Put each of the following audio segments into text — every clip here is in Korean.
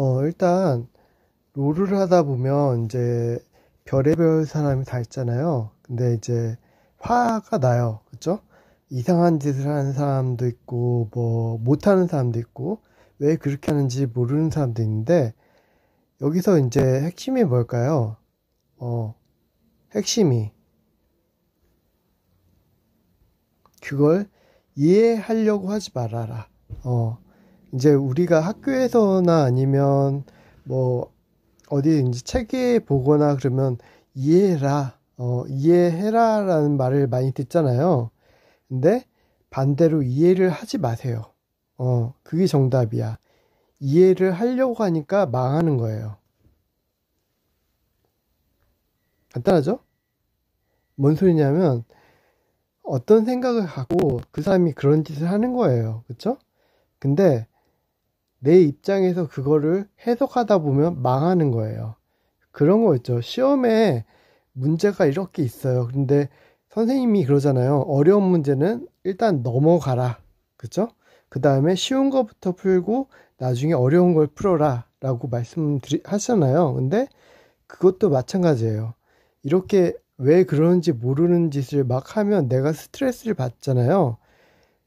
어, 일단 롤을 하다 보면 이제 별의별 사람이 다 있잖아요. 근데 이제 화가 나요. 그쵸? 이상한 짓을 하는 사람도 있고, 뭐, 못하는 사람도 있고, 왜 그렇게 하는지 모르는 사람도 있는데, 여기서 이제 핵심이 뭘까요? 어, 핵심이. 그걸 이해하려고 하지 말아라. 어, 이제 우리가 학교에서나 아니면 뭐 어디 이제 책에 보거나 그러면 이해해라, 어, 이해해라 라는 말을 많이 듣잖아요. 근데 반대로 이해를 하지 마세요. 어, 그게 정답이야. 이해를 하려고 하니까 망하는 거예요. 간단하죠? 뭔 소리냐면 어떤 생각을 갖고 그 사람이 그런 짓을 하는 거예요. 그쵸? 근데 내 입장에서 그거를 해석하다 보면 망하는 거예요. 그런 거 있죠. 시험에 문제가 이렇게 있어요. 근데 선생님이 그러잖아요. 어려운 문제는 일단 넘어가라. 그죠? 그 다음에 쉬운 것부터 풀고 나중에 어려운 걸 풀어라. 라고 말씀하셨잖아요. 근데 그것도 마찬가지예요. 이렇게 왜 그러는지 모르는 짓을 막 하면 내가 스트레스를 받잖아요.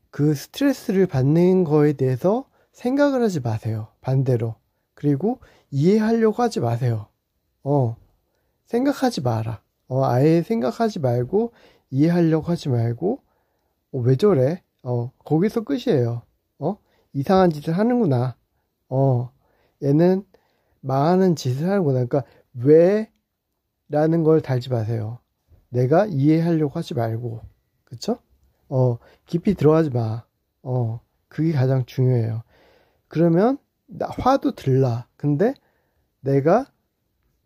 그 스트레스를 받는 거에 대해서 생각을 하지 마세요. 반대로. 그리고 이해하려고 하지 마세요. 어. 생각하지 마라. 어, 아예 생각하지 말고 이해하려고 하지 말고 어, 왜 저래? 어, 거기서 끝이에요. 어? 이상한 짓을 하는구나. 어. 얘는 망하는 짓을 하는구나. 그러니까 왜 라는 걸 달지 마세요. 내가 이해하려고 하지 말고. 그쵸? 어, 깊이 들어가지 마. 어, 그게 가장 중요해요. 그러면 나 화도 들라. 근데 내가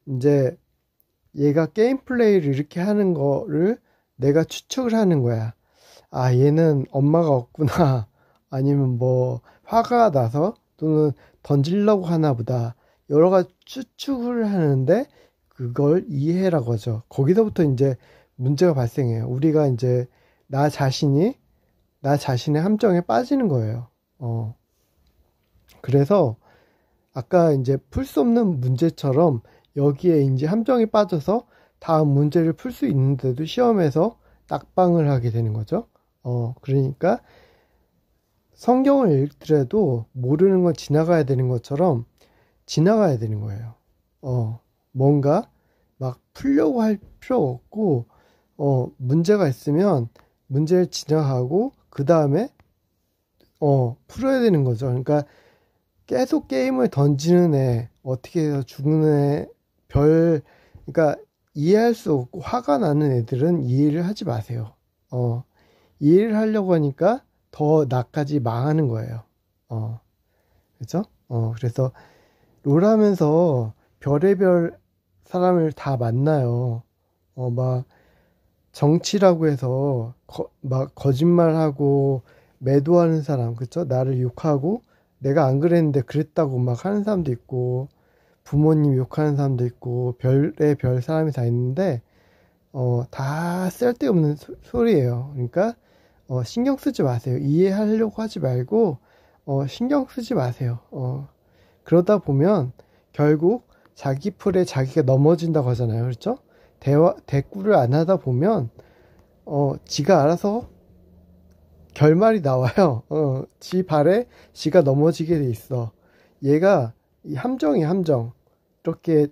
이제 얘가 게임 플레이를 이렇게 하는 거를 내가 추측을 하는 거야. 아, 얘는 엄마가 없구나. 아니면 뭐 화가 나서 또는 던질려고 하나 보다. 여러 가지 추측을 하는데 그걸 이해라고 하죠. 거기서부터 이제 문제가 발생해요. 우리가 이제 나 자신이 나 자신의 함정에 빠지는 거예요. 어. 그래서 아까 이제 풀 수 없는 문제처럼 여기에 이제 함정이 빠져서 다음 문제를 풀 수 있는데도 시험에서 낙방을 하게 되는 거죠. 어, 그러니까 성경을 읽더라도 모르는 건 지나가야 되는 것처럼 지나가야 되는 거예요. 어, 뭔가 막 풀려고 할 필요 없고, 어, 문제가 있으면 문제를 지나가고, 그 다음에, 어, 풀어야 되는 거죠. 그러니까 계속 게임을 던지는 애, 어떻게 해서 죽는 애, 별, 그러니까 이해할 수 없고 화가 나는 애들은 이해를 하지 마세요. 어, 이해를 하려고 하니까 더 나까지 망하는 거예요. 어, 그죠? 어, 그래서 롤 하면서 별의별 사람을 다 만나요. 어, 막 정치라고 해서 거, 막 거짓말하고 매도하는 사람, 그쵸? 그렇죠? 나를 욕하고 내가 안 그랬는데 그랬다고 막 하는 사람도 있고 부모님 욕하는 사람도 있고 별의 별 사람이 다 있는데 어, 다 쓸데없는 소, 소리예요. 그러니까 어, 신경 쓰지 마세요. 이해하려고 하지 말고 어, 신경 쓰지 마세요. 어, 그러다 보면 결국 자기 풀에 자기가 넘어진다고 하잖아요. 그렇죠? 대화, 대꾸를 안 하다 보면, 어, 지가 알아서 결말이 나와요. 어, 지 발에 지가 넘어지게 돼 있어. 얘가 이 함정이 함정. 이렇게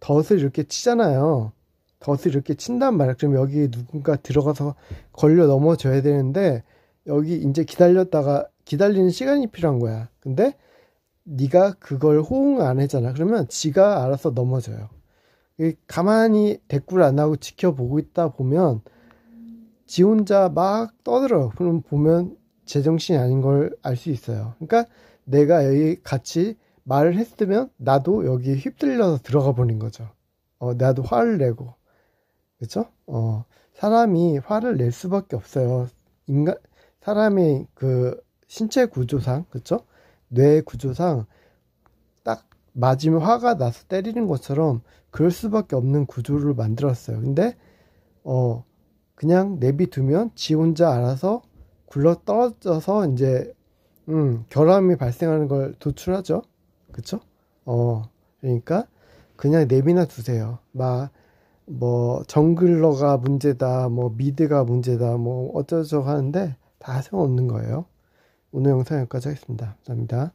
덫을 이렇게 치잖아요. 덫을 이렇게 친단 말이야. 그럼 여기 누군가 들어가서 걸려 넘어져야 되는데 여기 이제 기다렸다가 기다리는 시간이 필요한 거야. 근데 네가 그걸 호응 안하잖아 그러면 지가 알아서 넘어져요. 가만히 대꾸를 안 하고 지켜보고 있다 보면 지 혼자 막 떠들어. 그럼 보면 제정신이 아닌 걸 알 수 있어요. 그러니까 내가 여기 같이 말을 했으면 나도 여기 휩쓸려서 들어가 버린 거죠. 어, 나도 화를 내고. 그쵸? 어, 사람이 화를 낼 수밖에 없어요. 인간, 사람의 그 신체 구조상, 그쵸? 뇌 구조상 딱 맞으면 화가 나서 때리는 것처럼 그럴 수밖에 없는 구조를 만들었어요. 근데, 어, 그냥 내비두면 지 혼자 알아서 굴러 떨어져서 이제 음, 결함이 발생하는 걸 도출하죠. 그쵸? 어, 그러니까 그냥 내비나 두세요. 막, 뭐, 정글러가 문제다, 뭐, 미드가 문제다, 뭐, 어쩌저쩌고 하는데 다 소용없는 거예요. 오늘 영상 여기까지 하겠습니다. 감사합니다.